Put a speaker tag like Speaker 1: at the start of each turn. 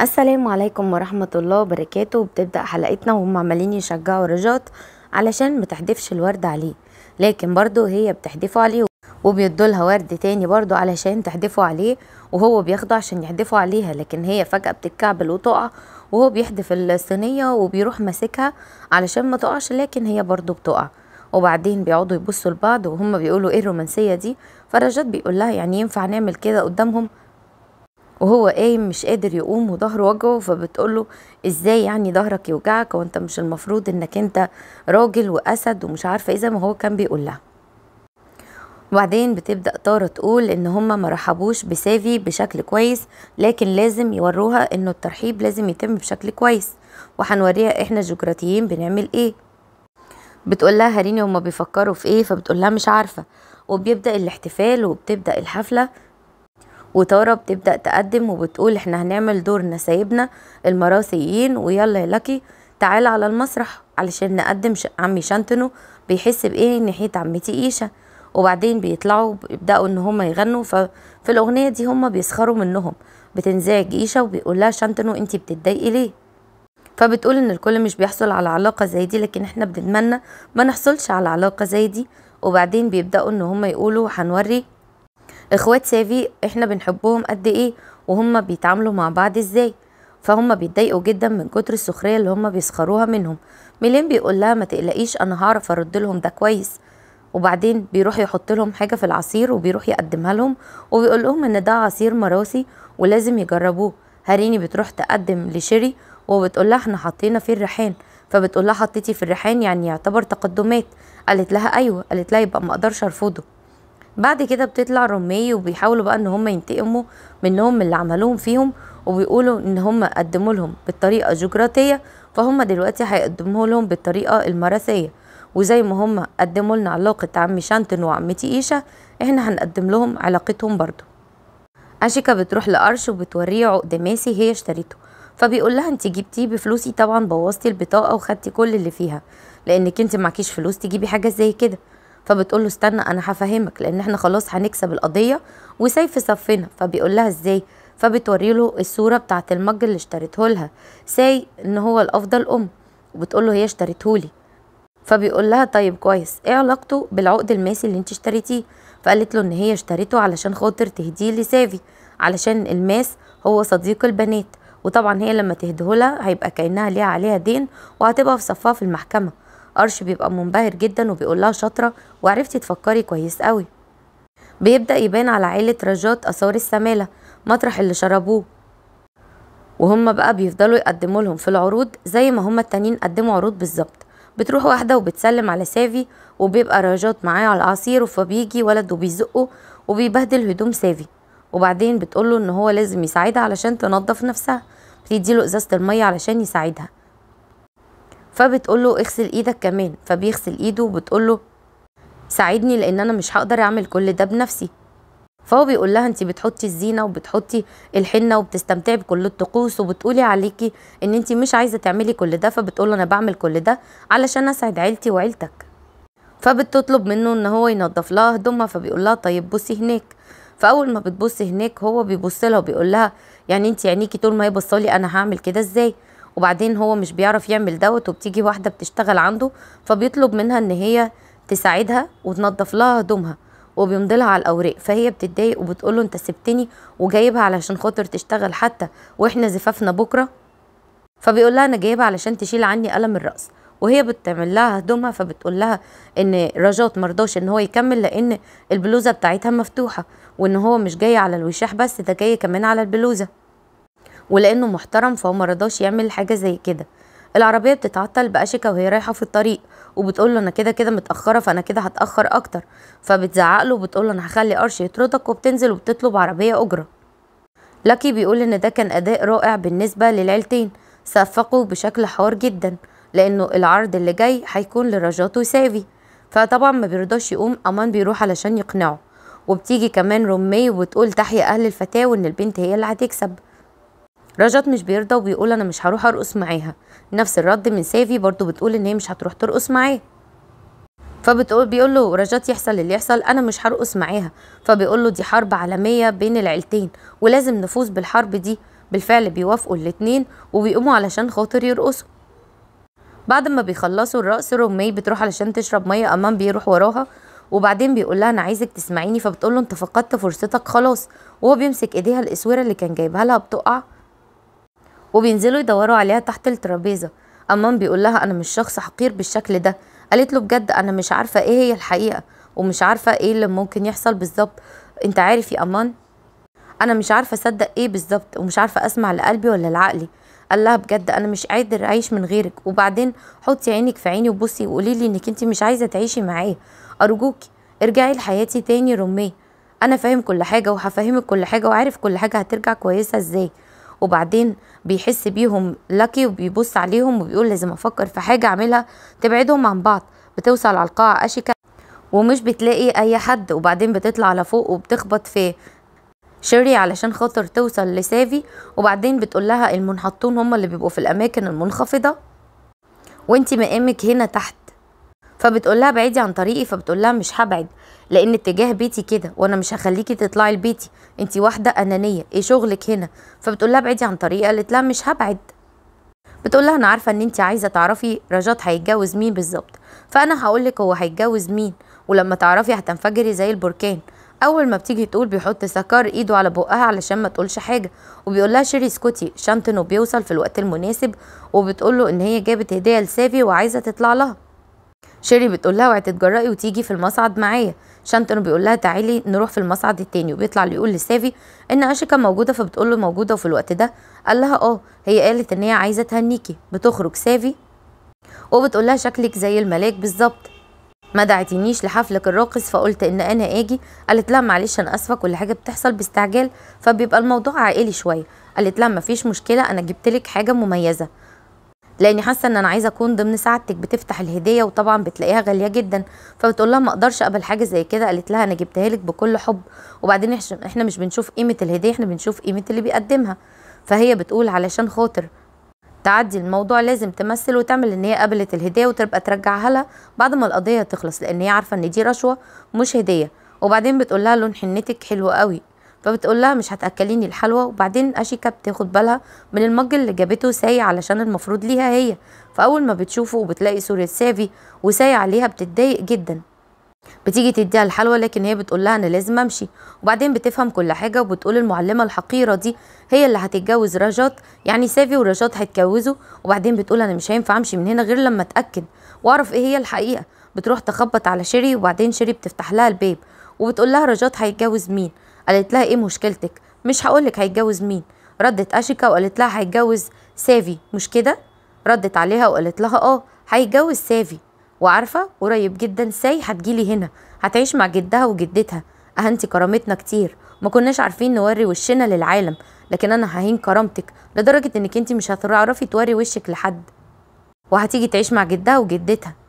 Speaker 1: السلام عليكم ورحمة الله وبركاته وبتبدأ حلقتنا وهم عمالين يشجعوا رجات علشان متحدفش الورد عليه لكن برضو هي بتحدفه عليه وبيدولها ورد تاني برضو علشان تحدفه عليه وهو بياخده عشان يحدفه عليها لكن هي فجأة بتتكعبل وتقع وهو بيحدف الصينية وبيروح ماسكها علشان ما تقعش لكن هي برضو بتقع وبعدين بيقعدوا يبصوا لبعض وهم بيقولوا ايه الرومانسية دي فرجات بيقول لها يعني ينفع نعمل كده قدامهم وهو قايم مش قادر يقوم وظهره وجعه فبتقول له ازاي يعني ظهرك يوجعك وانت مش المفروض انك انت راجل واسد ومش عارفه اذا إيه ما هو كان بيقول لها وبعدين بتبدا طاره تقول ان هما ما رحبوش بسافي بشكل كويس لكن لازم يوروها انه الترحيب لازم يتم بشكل كويس وهنوريها احنا الجغرافيين بنعمل ايه بتقول لها هريني هما بيفكروا في ايه فبتقول لها مش عارفه وبيبدا الاحتفال وبتبدا الحفله وتارة بتبدأ تقدم وبتقول احنا هنعمل دور نسايبنا المراسيين ويلا يا لكي تعال على المسرح علشان نقدم عمي شانتنو بيحس بايه ناحية عمتي ايشا وبعدين بيطلعوا بيبدأوا ان هما يغنوا ففي الاغنية دي هما بيسخروا منهم بتنزعج ايشا وبيقول لها شانتنو انتي بتتضايقي ليه فبتقول ان الكل مش بيحصل على علاقة زي دي لكن احنا بنتمنى ما نحصلش على علاقة زي دي وبعدين بيبدأوا ان هما يقولوا هنوري اخوات سافي احنا بنحبهم قد ايه وهم بيتعاملوا مع بعض ازاي فهم بيتضايقوا جدا من كتر السخريه اللي هم بيسخروها منهم ميلين بيقول لها ما تقلقيش انا هعرف ارد لهم ده كويس وبعدين بيروح يحط لهم حاجه في العصير وبيروح يقدمها لهم وبيقول لهم ان ده عصير مراسي ولازم يجربوه هريني بتروح تقدم لشيري وبتقول لها احنا حطينا فيه الريحان فبتقول لها حطيتي في الريحان يعني يعتبر تقدمات قالت لها ايوه قالت لها يبقى ما اقدرش ارفضه بعد كده بتطلع رومي وبيحاولوا بقى ان هم ينتقموا منهم من اللي عملوهم فيهم وبيقولوا ان هم قدموا لهم بالطريقه الجغرافيه فهم دلوقتي هيقدموا لهم بالطريقه المراثيه وزي ما هم قدموا لنا علاقه عمي شانتن وعمتي ايشا احنا هنقدم لهم علاقتهم برضو اشيكا بتروح لارش وبتوريه عقد ماسي هي اشتريته فبيقول لها انت جبتيه بفلوسي طبعا بوظتي البطاقه وخدتي كل اللي فيها لانك انت معكيش فلوس تجيبي حاجه زي كده فبتقول له استنى انا هفهمك لان احنا خلاص هنكسب القضيه وسيف صفنا فبيقول لها ازاي فبتوري له الصوره بتاعه المج اللي اشتريته لها ساي ان هو الافضل ام وبتقول له هي اشتريته لي فبيقول لها طيب كويس ايه علاقته بالعقد الماسي اللي انت اشتريتيه فقالت له ان هي اشتريته علشان خاطر تهديه لسافي علشان الماس هو صديق البنات وطبعا هي لما تهدهولها هيبقى كأنها ليها عليها دين وهتبقى في صفها في المحكمة قرش بيبقى منبهر جدا وبيقول لها شاطره وعرفتي تفكري كويس قوي بيبدا يبان على عيله رجات اثار السماله مطرح اللي شربوه وهم بقى بيفضلوا يقدموا لهم في العروض زي ما هم التانيين قدموا عروض بالظبط بتروح واحده وبتسلم على سافي وبيبقى رجات معاه على العصير فبيجي ولد وبيزقه وبيبهدل هدوم سافي وبعدين بتقوله ان هو لازم يساعدها علشان تنظف نفسها له ازازه الميه علشان يساعدها فبتقول له اغسل ايدك كمان فبيغسل ايده وبتقول له ساعدني لان انا مش هقدر اعمل كل ده بنفسي فهو بيقول لها انت بتحطي الزينه وبتحطي الحنه وبتستمتعي بكل الطقوس وبتقولي عليكي ان انت مش عايزه تعملي كل ده فبتقول له انا بعمل كل ده علشان اسعد عيلتي وعيلتك فبتطلب منه ان هو ينظف لها هدومها فبيقول لها طيب بصي هناك فاول ما بتبص هناك هو بيبص لها وبيقول لها يعني انت عينيكي طول ما هي بصالي انا هعمل كده ازاي وبعدين هو مش بيعرف يعمل دوت وبتيجي واحدة بتشتغل عنده فبيطلب منها ان هي تساعدها وتنظف لها هدومها وبيمضي لها على الاوراق فهي بتتضايق وبتقول له انت سبتني وجايبها علشان خاطر تشتغل حتى واحنا زفافنا بكره فبيقول لها انا جايبها علشان تشيل عني الم الراس وهي بتعمل لها هدومها فبتقول لها ان رجات مرضاش ان هو يكمل لان البلوزه بتاعتها مفتوحه وان هو مش جاي على الوشاح بس ده جاي كمان على البلوزه ولانه محترم فهو مرضاش يعمل حاجه زي كده العربيه بتتعطل باشيكا وهي رايحه في الطريق وبتقول له انا كده كده متاخره فانا كده هتاخر اكتر فبتزعق له وبتقول له انا هخلي قرش يطردك وبتنزل وبتطلب عربيه اجره لاكي بيقول ان ده كان اداء رائع بالنسبه للعيلتين صفقوا بشكل حار جدا لانه العرض اللي جاي هيكون لرجات وسافي فطبعا ما بيرضاش يقوم امان بيروح علشان يقنعه وبتيجي كمان رمي وبتقول تحيا اهل الفتاة وان البنت هي اللي هتكسب رجت مش بيرضى وبيقول انا مش هروح ارقص معاها نفس الرد من سافي برضو بتقول ان هي مش هتروح ترقص معاه فبتقول بيقول له رجات يحصل اللي يحصل انا مش هرقص معاها فبيقول له دي حرب عالميه بين العيلتين ولازم نفوز بالحرب دي بالفعل بيوافقوا الاتنين وبيقوموا علشان خاطر يرقصوا بعد ما بيخلصوا الرقص رومي بتروح علشان تشرب ميه امام بيروح وراها وبعدين بيقول لها انا عايزك تسمعيني فبتقول له انت فقدت فرصتك خلاص وهو بيمسك ايديها الاسوره اللي كان جايبها لها بتقع وبينزلوا يدوروا عليها تحت الترابيزه امام بيقول لها انا مش شخص حقير بالشكل ده قالت له بجد انا مش عارفه ايه هي الحقيقه ومش عارفه ايه اللي ممكن يحصل بالظبط انت عارف يا امان انا مش عارفه اصدق ايه بالظبط ومش عارفه اسمع لقلبي ولا لعقلي قال لها بجد انا مش قادر اعيش من غيرك وبعدين حطي عينك في عيني وبصي وقولي لي انك انت مش عايزه تعيشي معايا ارجوكي ارجعي لحياتي تاني رميه انا فاهم كل حاجه وهفهمك كل حاجه وعارف كل حاجه هترجع كويسه ازاي وبعدين بيحس بيهم لاكي وبيبص عليهم وبيقول لازم افكر في حاجه اعملها تبعدهم عن بعض بتوصل على القاعه اشيكا ومش بتلاقي اي حد وبعدين بتطلع لفوق وبتخبط في شيري علشان خاطر توصل لسافي وبعدين بتقول لها المنحطون هم اللي بيبقوا في الاماكن المنخفضه وانتي مقامك هنا تحت فبتقول لها بعيدي عن طريقي فبتقول لها مش هبعد لان اتجاه بيتي كده وانا مش هخليكي تطلعي لبيتي انت واحده انانيه ايه شغلك هنا فبتقول لها ابعدي عن طريقي قالت لها مش هبعد بتقول لها انا عارفه ان انت عايزه تعرفي رجات هيتجوز مين بالظبط فانا هقول لك هو هيتجوز مين ولما تعرفي هتنفجري زي البركان اول ما بتيجي تقول بيحط سكر ايده على بقها علشان ما تقولش حاجه وبيقول لها شيري اسكتي شنطنه بيوصل في الوقت المناسب وبتقول له ان هي جابت هديه لسافي وعايزه تطلع لها شيري بتقول لها اوعي تتجرأي وتيجي في المصعد معايا شانتون بيقول لها تعالي نروح في المصعد التاني وبيطلع اللي يقول لسافي ان اشيكا موجوده فبتقول له موجوده وفي الوقت ده قال لها اه هي قالت ان هي عايزه تهنيكي بتخرج سافي وبتقول لها شكلك زي الملاك بالظبط ما دعتنيش لحفلك الراقص فقلت ان انا اجي قالت لها معلش انا اسفه كل حاجه بتحصل باستعجال فبيبقى الموضوع عائلي شويه قالت لها مفيش مشكله انا جبت لك حاجه مميزه لاني حاسه ان انا عايزه اكون ضمن سعادتك بتفتح الهديه وطبعا بتلاقيها غاليه جدا فبتقول لها ما اقدرش اقبل حاجه زي كده قالت لها انا جبتها لك بكل حب وبعدين احنا مش بنشوف قيمه الهديه احنا بنشوف قيمه اللي بيقدمها فهي بتقول علشان خاطر تعدي الموضوع لازم تمثل وتعمل ان هي قبلت الهديه وتبقى ترجعها لها بعد ما القضيه تخلص لان هي عارفه ان دي رشوه مش هديه وبعدين بتقول لها لون حنتك حلو قوي فبتقول لها مش هتاكليني الحلوى وبعدين اشيكا بتاخد بالها من المج اللي جابته ساي علشان المفروض ليها هي فاول ما بتشوفه وبتلاقي صوره سافي وساي عليها بتتضايق جدا بتيجي تديها الحلوى لكن هي بتقول لها انا لازم امشي وبعدين بتفهم كل حاجه وبتقول المعلمه الحقيره دي هي اللي هتتجوز رجات يعني سافي ورجات هيتجوزوا وبعدين بتقول انا مش هينفع امشي من هنا غير لما اتاكد واعرف ايه هي الحقيقه بتروح تخبط على شيري وبعدين شيري بتفتح لها الباب وبتقول لها رجات هيتجوز مين قالت لها ايه مشكلتك مش هقولك هيتجوز مين ردت اشيكا وقالت لها هيتجوز سافي مش كده ردت عليها وقالت لها اه هيتجوز سافي وعارفه قريب جدا ساي هتجيلي هنا هتعيش مع جدها وجدتها اهنتي كرامتنا كتير ما كناش عارفين نوري وشنا للعالم لكن انا ههين كرامتك لدرجه انك انت مش هتعرفي توري وشك لحد وهتيجي تعيش مع جدها وجدتها